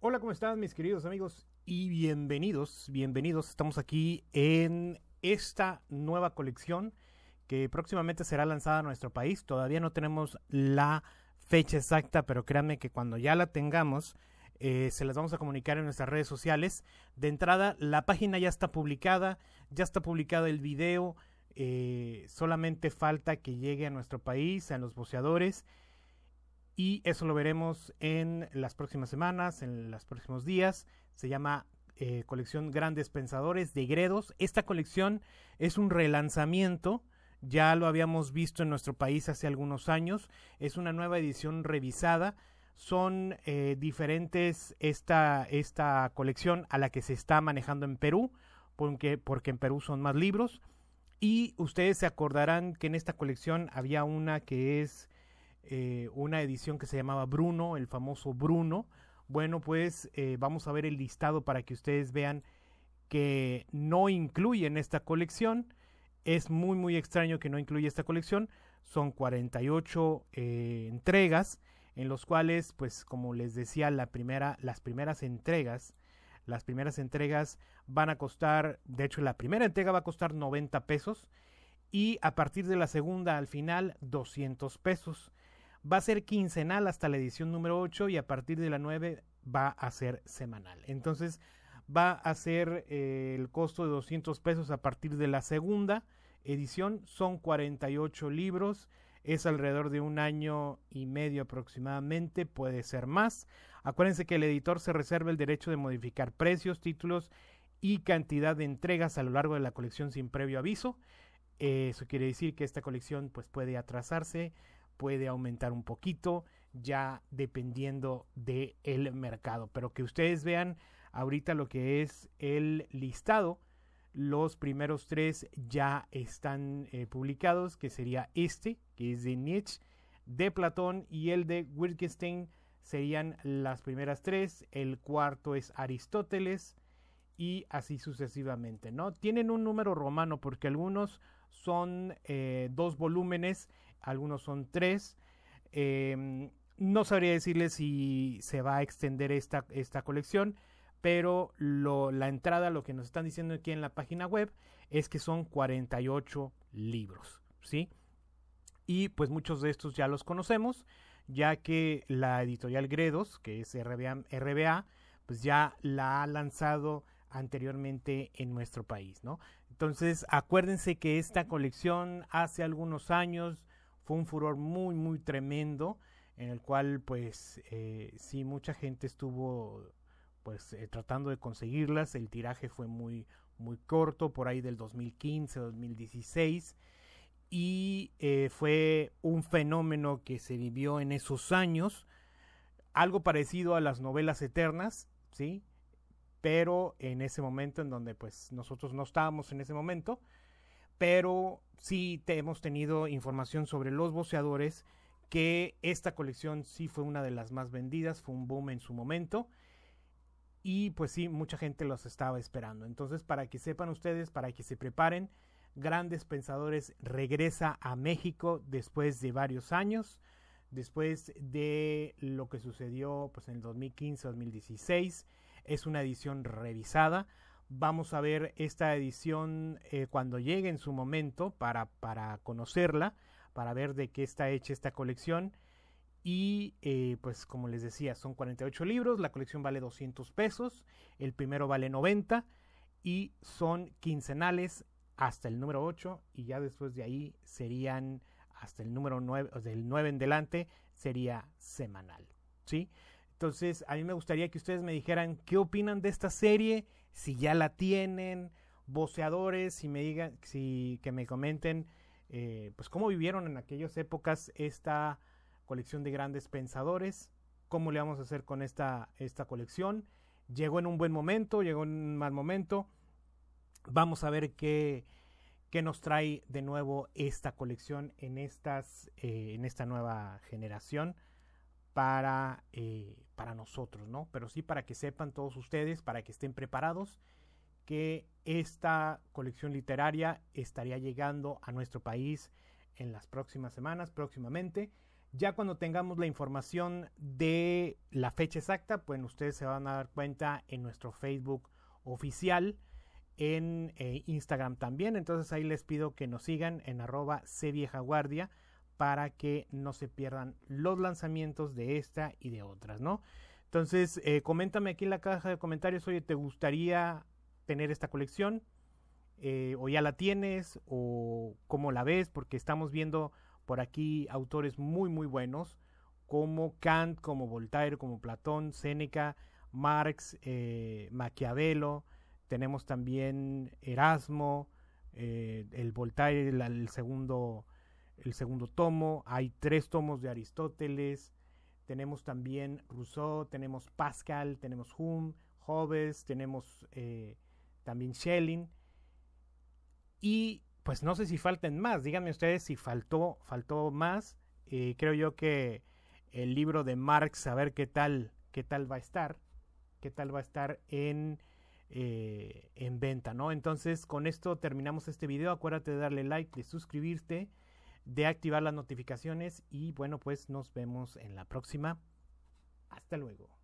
Hola, ¿cómo están mis queridos amigos? Y bienvenidos, bienvenidos. Estamos aquí en esta nueva colección que próximamente será lanzada a nuestro país. Todavía no tenemos la fecha exacta, pero créanme que cuando ya la tengamos, eh, se las vamos a comunicar en nuestras redes sociales. De entrada, la página ya está publicada, ya está publicado el video. Eh, solamente falta que llegue a nuestro país, a los boceadores y eso lo veremos en las próximas semanas, en los próximos días. Se llama eh, colección Grandes Pensadores de Gredos. Esta colección es un relanzamiento, ya lo habíamos visto en nuestro país hace algunos años, es una nueva edición revisada. Son eh, diferentes esta, esta colección a la que se está manejando en Perú, porque, porque en Perú son más libros. Y ustedes se acordarán que en esta colección había una que es eh, una edición que se llamaba Bruno, el famoso Bruno. Bueno, pues eh, vamos a ver el listado para que ustedes vean que no incluye en esta colección. Es muy, muy extraño que no incluya esta colección. Son 48 eh, entregas en los cuales, pues como les decía, la primera, las primeras entregas, las primeras entregas van a costar, de hecho la primera entrega va a costar 90 pesos y a partir de la segunda al final 200 pesos. Va a ser quincenal hasta la edición número 8 y a partir de la 9 va a ser semanal. Entonces va a ser eh, el costo de 200 pesos a partir de la segunda edición. Son 48 libros. Es alrededor de un año y medio aproximadamente, puede ser más. Acuérdense que el editor se reserva el derecho de modificar precios, títulos y cantidad de entregas a lo largo de la colección sin previo aviso. eso quiere decir que esta colección pues, puede atrasarse, puede aumentar un poquito, ya dependiendo del el mercado. Pero que ustedes vean ahorita lo que es el listado. Los primeros tres ya están eh, publicados, que sería este, que es de Nietzsche, de Platón y el de Wittgenstein serían las primeras tres. El cuarto es Aristóteles y así sucesivamente, ¿no? Tienen un número romano porque algunos son eh, dos volúmenes algunos son tres. Em, no sabría decirles si se va a extender esta, esta colección, pero la entrada, lo que nos están diciendo aquí en la página web, es que son 48 libros, ¿sí? Y pues muchos de estos ya los conocemos, ya que la editorial Gredos, que es RBA, RBA pues ya la ha lanzado anteriormente en nuestro país, ¿no? Entonces, acuérdense que esta colección hace algunos años fue un furor muy, muy tremendo en el cual pues eh, sí, mucha gente estuvo pues eh, tratando de conseguirlas. El tiraje fue muy, muy corto, por ahí del 2015, 2016 y eh, fue un fenómeno que se vivió en esos años, algo parecido a las novelas eternas, ¿sí? Pero en ese momento en donde pues nosotros no estábamos en ese momento, pero sí te hemos tenido información sobre los boceadores, que esta colección sí fue una de las más vendidas, fue un boom en su momento. Y pues sí, mucha gente los estaba esperando. Entonces, para que sepan ustedes, para que se preparen, Grandes Pensadores regresa a México después de varios años, después de lo que sucedió pues, en el 2015-2016. Es una edición revisada. Vamos a ver esta edición eh, cuando llegue en su momento para, para conocerla, para ver de qué está hecha esta colección. Y eh, pues como les decía, son 48 libros, la colección vale 200 pesos, el primero vale 90 y son quincenales hasta el número 8 y ya después de ahí serían hasta el número 9, del 9 en delante sería semanal, ¿sí? Entonces, a mí me gustaría que ustedes me dijeran qué opinan de esta serie, si ya la tienen, voceadores, si me digan, si que me comenten, eh, pues cómo vivieron en aquellas épocas esta colección de grandes pensadores, cómo le vamos a hacer con esta, colección. Llegó en un buen momento, llegó en un mal momento. Vamos a ver qué, nos trae de nuevo esta colección en, estas, eh, en esta nueva generación. Eh, para, nosotros, ¿no? Pero sí para que sepan todos ustedes, para que estén preparados, que esta colección literaria estaría llegando a nuestro país en las próximas semanas, próximamente. Ya cuando tengamos la información de la fecha exacta, pues ustedes se van a dar cuenta en nuestro Facebook oficial, en eh, Instagram también. Entonces ahí les pido que nos sigan en arroba Vieja guardia para que no se pierdan los lanzamientos de esta y de otras, ¿no? Entonces, eh, coméntame aquí en la caja de comentarios, oye, ¿te gustaría tener esta colección? Eh, ¿O ya la tienes? ¿O cómo la ves? Porque estamos viendo por aquí autores muy, muy buenos, como Kant, como Voltaire, como Platón, Séneca, Marx, eh, Maquiavelo, tenemos también Erasmo, el Voltaire, el segundo el segundo tomo, hay tres tomos de Aristóteles, tenemos también Rousseau, tenemos Pascal, tenemos Hume, Hobbes, tenemos eh, también Schelling. Y pues no sé si falten más, díganme ustedes si faltó, faltó más. Eh, creo yo que el libro de Marx, a ver qué tal, qué tal va a estar, qué tal va a estar en, eh, en venta, ¿no? Entonces, con esto terminamos este video. Acuérdate de darle like, de suscribirte de activar las notificaciones y bueno, pues nos vemos en la próxima. Hasta luego.